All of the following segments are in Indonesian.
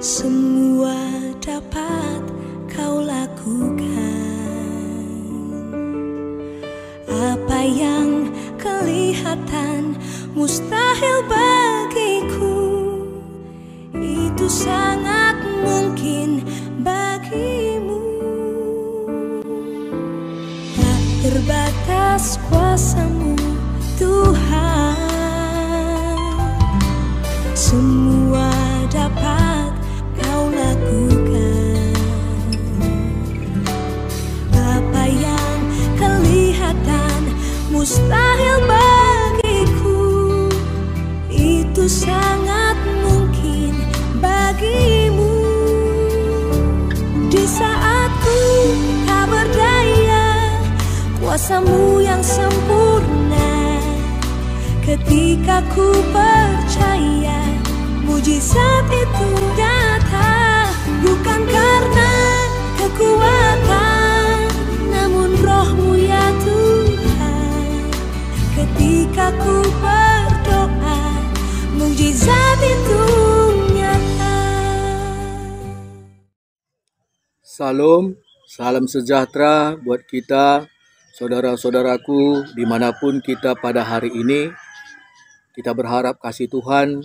Semua dapat kau lakukan Apa yang kelihatan mustahil bagiku Itu sangat mungkin bagimu Tak terbatas kuasamu Tuhan Semua mustahil bagiku itu sangat mungkin bagimu di saat ku tak berdaya kuasamu yang sempurna ketika ku percaya mujizat itu Salam, salam sejahtera buat kita, saudara-saudaraku, dimanapun kita pada hari ini. Kita berharap kasih Tuhan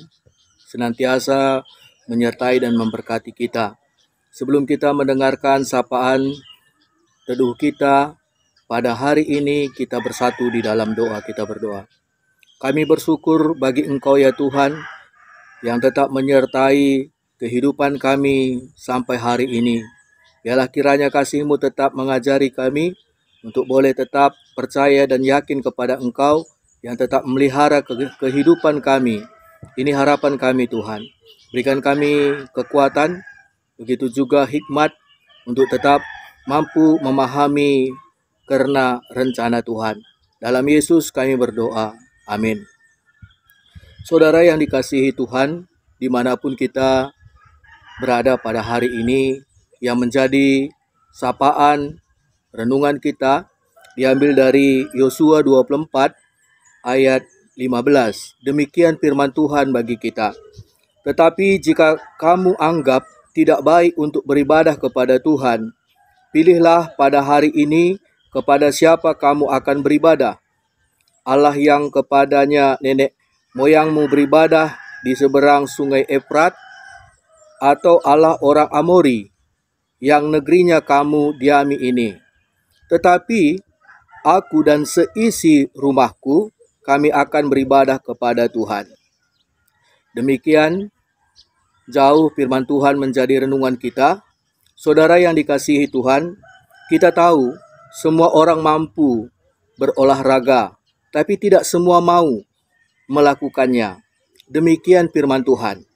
senantiasa menyertai dan memberkati kita. Sebelum kita mendengarkan sapaan teduh kita, pada hari ini kita bersatu di dalam doa, kita berdoa. Kami bersyukur bagi Engkau ya Tuhan yang tetap menyertai kehidupan kami sampai hari ini Biarlah kiranya kasihmu tetap mengajari kami untuk boleh tetap percaya dan yakin kepada Engkau yang tetap melihara kehidupan kami. Ini harapan kami Tuhan. Berikan kami kekuatan, begitu juga hikmat untuk tetap mampu memahami karena rencana Tuhan. Dalam Yesus kami berdoa. Amin. Saudara yang dikasihi Tuhan, dimanapun kita berada pada hari ini, yang menjadi sapaan renungan kita diambil dari Yosua 24 ayat 15. Demikian firman Tuhan bagi kita. Tetapi jika kamu anggap tidak baik untuk beribadah kepada Tuhan, pilihlah pada hari ini kepada siapa kamu akan beribadah. Allah yang kepadanya nenek moyangmu beribadah di seberang sungai Efrat atau Allah orang Amori yang negerinya kamu diami ini. Tetapi aku dan seisi rumahku kami akan beribadah kepada Tuhan. Demikian jauh firman Tuhan menjadi renungan kita. Saudara yang dikasihi Tuhan, kita tahu semua orang mampu berolahraga, tapi tidak semua mau melakukannya. Demikian firman Tuhan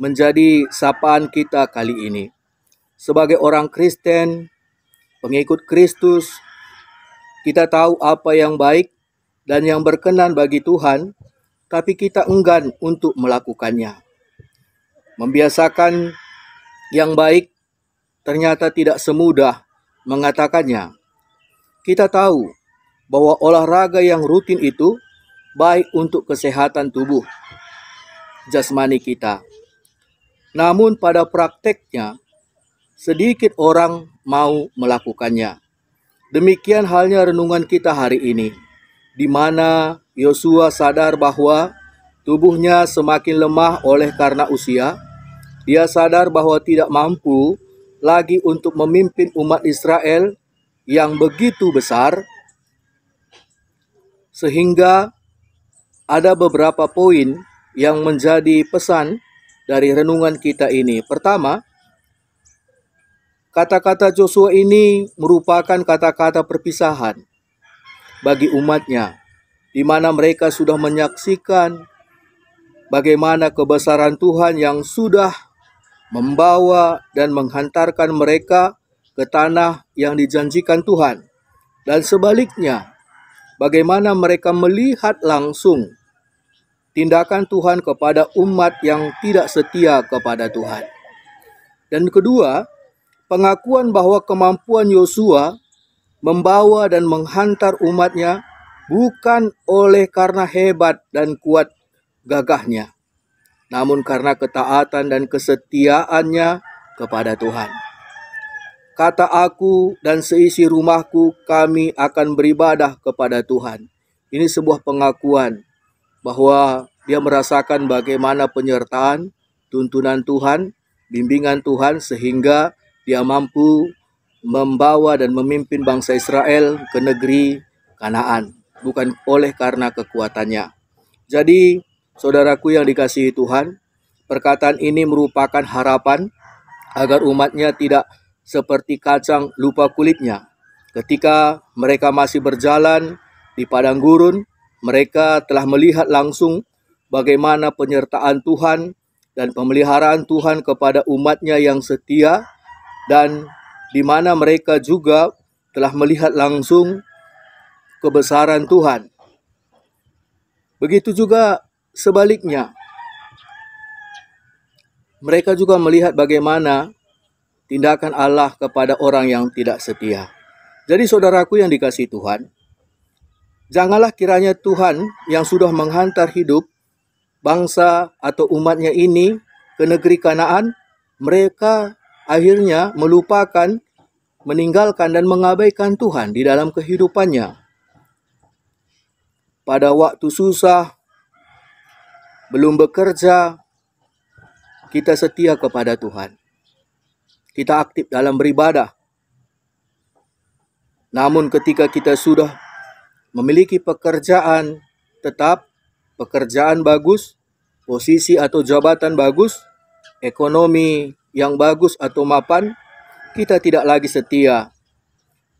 menjadi sapaan kita kali ini sebagai orang Kristen, pengikut Kristus, kita tahu apa yang baik dan yang berkenan bagi Tuhan, tapi kita enggan untuk melakukannya. Membiasakan yang baik ternyata tidak semudah mengatakannya. Kita tahu bahwa olahraga yang rutin itu baik untuk kesehatan tubuh jasmani kita. Namun pada prakteknya, sedikit orang mau melakukannya. Demikian halnya renungan kita hari ini, di mana Yosua sadar bahwa tubuhnya semakin lemah oleh karena usia. Dia sadar bahwa tidak mampu lagi untuk memimpin umat Israel yang begitu besar, sehingga ada beberapa poin yang menjadi pesan dari renungan kita ini. Pertama, Kata-kata Joshua ini merupakan kata-kata perpisahan bagi umatnya, di mana mereka sudah menyaksikan bagaimana kebesaran Tuhan yang sudah membawa dan menghantarkan mereka ke tanah yang dijanjikan Tuhan. Dan sebaliknya, bagaimana mereka melihat langsung tindakan Tuhan kepada umat yang tidak setia kepada Tuhan. Dan kedua, pengakuan bahwa kemampuan Yosua membawa dan menghantar umatnya bukan oleh karena hebat dan kuat gagahnya, namun karena ketaatan dan kesetiaannya kepada Tuhan. Kata aku dan seisi rumahku, kami akan beribadah kepada Tuhan. Ini sebuah pengakuan bahwa dia merasakan bagaimana penyertaan, tuntunan Tuhan, bimbingan Tuhan, sehingga dia mampu membawa dan memimpin bangsa Israel ke negeri Kanaan, bukan oleh karena kekuatannya. Jadi, saudaraku yang dikasihi Tuhan, perkataan ini merupakan harapan agar umatnya tidak seperti kacang lupa kulitnya. Ketika mereka masih berjalan di padang gurun, mereka telah melihat langsung bagaimana penyertaan Tuhan dan pemeliharaan Tuhan kepada umatnya yang setia dan di mana mereka juga telah melihat langsung kebesaran Tuhan. Begitu juga sebaliknya, mereka juga melihat bagaimana tindakan Allah kepada orang yang tidak setia. Jadi, saudaraku yang dikasih Tuhan, janganlah kiranya Tuhan yang sudah menghantar hidup bangsa atau umatnya ini ke negeri Kanaan, mereka akhirnya melupakan, meninggalkan dan mengabaikan Tuhan di dalam kehidupannya. Pada waktu susah, belum bekerja, kita setia kepada Tuhan. Kita aktif dalam beribadah. Namun ketika kita sudah memiliki pekerjaan tetap, pekerjaan bagus, posisi atau jabatan bagus, ekonomi yang bagus atau mapan, kita tidak lagi setia.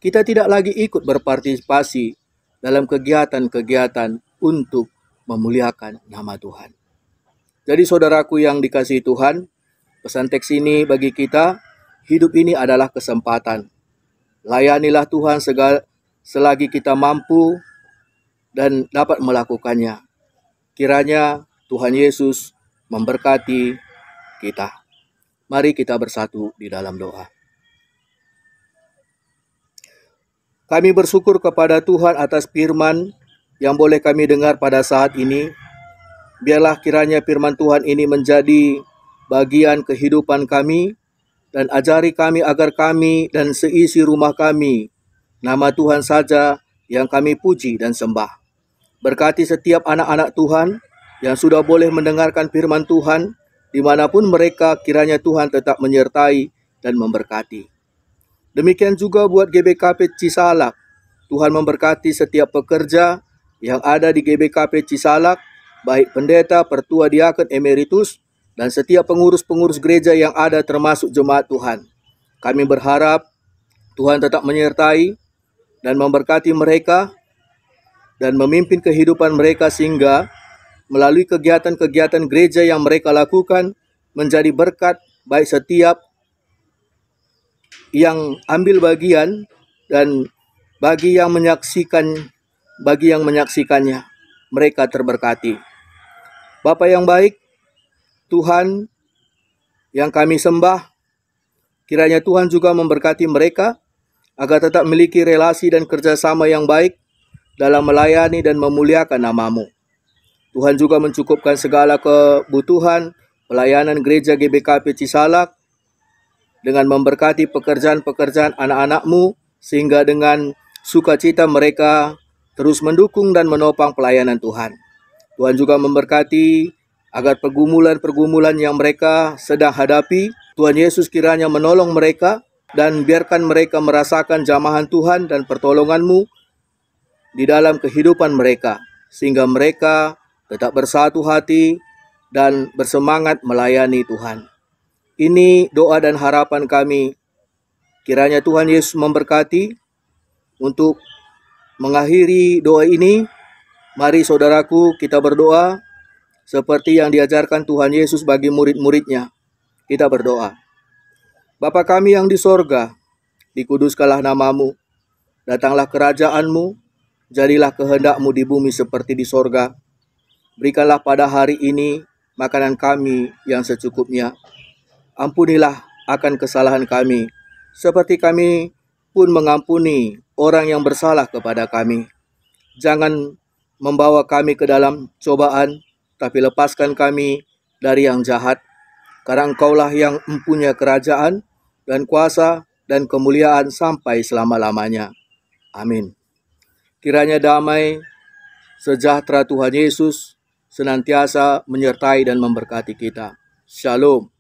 Kita tidak lagi ikut berpartisipasi dalam kegiatan-kegiatan untuk memuliakan nama Tuhan. Jadi saudaraku yang dikasihi Tuhan, pesan teks ini bagi kita, hidup ini adalah kesempatan. Layanilah Tuhan segala, selagi kita mampu dan dapat melakukannya. Kiranya Tuhan Yesus memberkati kita. Mari kita bersatu di dalam doa. Kami bersyukur kepada Tuhan atas firman yang boleh kami dengar pada saat ini. Biarlah kiranya firman Tuhan ini menjadi bagian kehidupan kami dan ajari kami agar kami dan seisi rumah kami nama Tuhan saja yang kami puji dan sembah. Berkati setiap anak-anak Tuhan yang sudah boleh mendengarkan firman Tuhan dimanapun mereka kiranya Tuhan tetap menyertai dan memberkati. Demikian juga buat GBKP Cisalak. Tuhan memberkati setiap pekerja yang ada di GBKP Cisalak, baik pendeta, pertua diaken emeritus, dan setiap pengurus-pengurus gereja yang ada termasuk jemaat Tuhan. Kami berharap Tuhan tetap menyertai dan memberkati mereka dan memimpin kehidupan mereka sehingga melalui kegiatan-kegiatan gereja yang mereka lakukan menjadi berkat baik setiap yang ambil bagian dan bagi yang menyaksikan bagi yang menyaksikannya mereka terberkati. Bapa yang baik, Tuhan yang kami sembah, kiranya Tuhan juga memberkati mereka agar tetap memiliki relasi dan kerjasama yang baik dalam melayani dan memuliakan namamu. Tuhan juga mencukupkan segala kebutuhan pelayanan gereja GBKP Cisalak dengan memberkati pekerjaan-pekerjaan anak-anakmu sehingga dengan sukacita mereka terus mendukung dan menopang pelayanan Tuhan. Tuhan juga memberkati agar pergumulan-pergumulan yang mereka sedang hadapi, Tuhan Yesus kiranya menolong mereka dan biarkan mereka merasakan jamahan Tuhan dan pertolonganmu di dalam kehidupan mereka, sehingga mereka tetap bersatu hati, dan bersemangat melayani Tuhan. Ini doa dan harapan kami. Kiranya Tuhan Yesus memberkati untuk mengakhiri doa ini. Mari saudaraku kita berdoa seperti yang diajarkan Tuhan Yesus bagi murid-muridnya. Kita berdoa. Bapa kami yang di sorga, dikuduskanlah namamu, datanglah kerajaanmu, jadilah kehendakmu di bumi seperti di sorga. Berikanlah pada hari ini makanan kami yang secukupnya. Ampunilah akan kesalahan kami, seperti kami pun mengampuni orang yang bersalah kepada kami. Jangan membawa kami ke dalam cobaan, tapi lepaskan kami dari yang jahat. Karena engkaulah yang mempunyai kerajaan dan kuasa dan kemuliaan sampai selama-lamanya. Amin. Kiranya damai, sejahtera Tuhan Yesus, senantiasa menyertai dan memberkati kita. Shalom.